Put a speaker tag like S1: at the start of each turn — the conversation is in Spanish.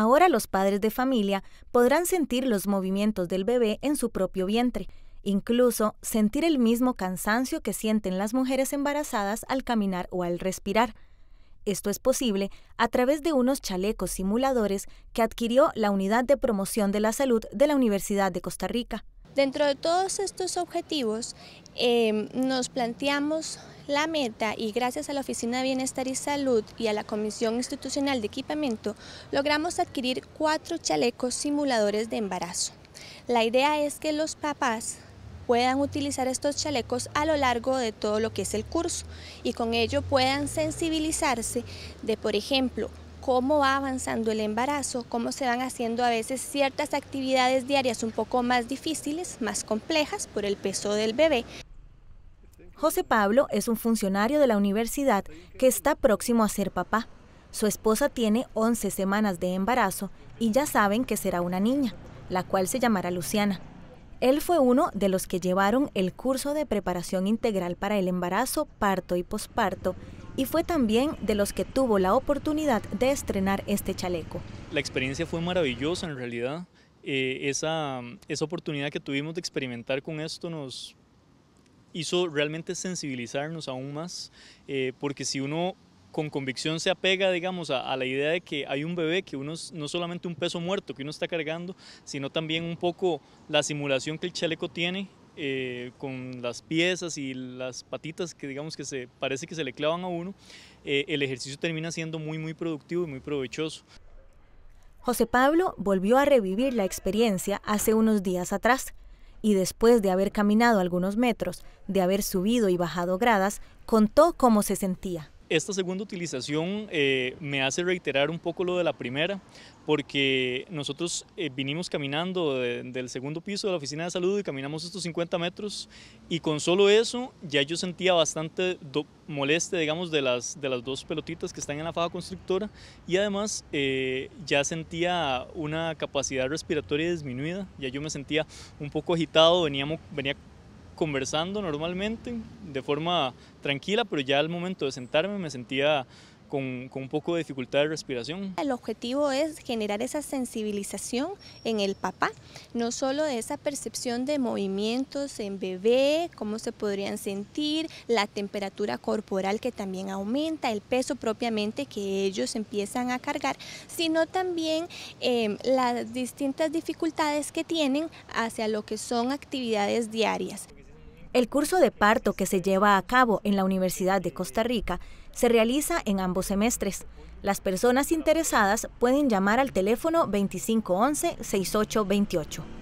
S1: Ahora los padres de familia podrán sentir los movimientos del bebé en su propio vientre, incluso sentir el mismo cansancio que sienten las mujeres embarazadas al caminar o al respirar. Esto es posible a través de unos chalecos simuladores que adquirió la Unidad de Promoción de la Salud de la Universidad de Costa Rica.
S2: Dentro de todos estos objetivos em, nos planteamos
S1: la meta
S2: y gracias a la Oficina de Bienestar y Salud y a la Comisión Institucional de Equipamiento logramos adquirir cuatro chalecos simuladores de embarazo. La idea es que los papás puedan utilizar estos chalecos a lo largo de todo lo que es el curso y con ello puedan sensibilizarse de, por ejemplo, cómo va avanzando el embarazo, cómo se van haciendo a veces ciertas actividades diarias un poco más difíciles,
S1: más complejas por el peso del bebé. José Pablo es un funcionario de la universidad que está próximo a ser papá. Su esposa tiene 11 semanas de embarazo y ya saben que será una niña, la cual se llamará Luciana. Él fue uno de los que llevaron el curso de preparación integral para el embarazo, parto y posparto y fue también de los que tuvo la oportunidad de estrenar este chaleco.
S3: La experiencia fue maravillosa en realidad. Eh, esa, oportunidad que tuvimos de experimentar con esto nos hizo realmente sensibilizarnos aún más, eh, porque si uno con convicción se apega, digamos, a, la idea de que hay un bebé, que uno no solamente un peso muerto que uno está cargando, sino también un poco la simulación que el chaleco tiene eh, con las piezas y las patitas que digamos que se parece que se le clavan a uno, eh, el ejercicio termina siendo muy muy productivo y muy provechoso.
S1: José Pablo volvió a revivir la experiencia hace unos días atrás y después de haber caminado algunos metros, de haber subido y bajado gradas, contó cómo se sentía.
S3: Esta segunda utilización eh, me hace reiterar un poco lo de la primera, porque nosotros eh, vinimos caminando del segundo piso de la oficina de salud y caminamos estos 50 metros y con solo eso ya yo sentía bastante moleste, digamos, de las, de las dos pelotitas que están en la faja constructora y además eh, ya sentía una capacidad respiratoria disminuida, ya yo me sentía un poco agitado, veníamos, venía conversando normalmente, de forma tranquila, pero ya al momento de sentarme me sentía con, un poco de dificultad de respiración.
S2: El objetivo es generar esa sensibilización en el papá, no solo esa percepción de movimientos en bebé, cómo se podrían sentir, la temperatura corporal que también aumenta, el peso propiamente que ellos empiezan a cargar, sino también em, las distintas dificultades que tienen hacia lo que son
S1: actividades diarias. El curso de parto que se lleva a cabo en la Universidad de Costa Rica se realiza en ambos semestres. Las personas interesadas pueden llamar al teléfono 2511-6828.